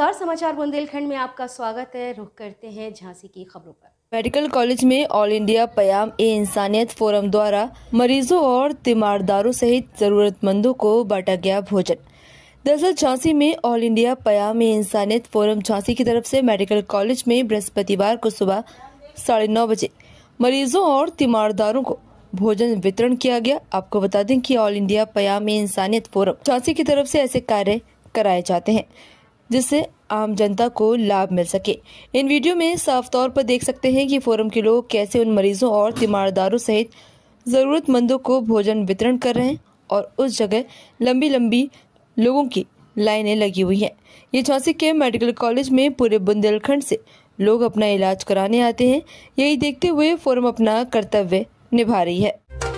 नमस्कार समाचार बुंदेलखंड में आपका स्वागत है रुख करते हैं झांसी की खबरों पर मेडिकल कॉलेज में all India Payam e Insaniyat forum द्वारा मरीजों और तीमारदारों सहित जरूरतमंदों को बांटा गया भोजन दरअसल झांसी में all India Payam e Insaniyat forum Jhansi की तरफ से मेडिकल कॉलेज में बृहस्पतिवार को सुबह साढ़े नौ बजे मरीजों और तीमारदारों को भोजन वितरण किया गया आपको बता दें कि all India Payam e Insaniyat forum Jhansi की तरफ से ऐसे कार्य कराए जाते हैं जिससे आम जनता को लाभ मिल सके इन वीडियो में साफ तौर पर देख सकते हैं कि फोरम के लोग कैसे उन मरीजों और तीमारदारों सहित ज़रूरतमंदों को भोजन वितरण कर रहे हैं और उस जगह लंबी लंबी लोगों की लाइनें लगी हुई हैं ये झांसी के मेडिकल कॉलेज में पूरे बुंदेलखंड से लोग अपना इलाज कराने आते हैं यही देखते हुए फोरम अपना कर्तव्य निभा रही है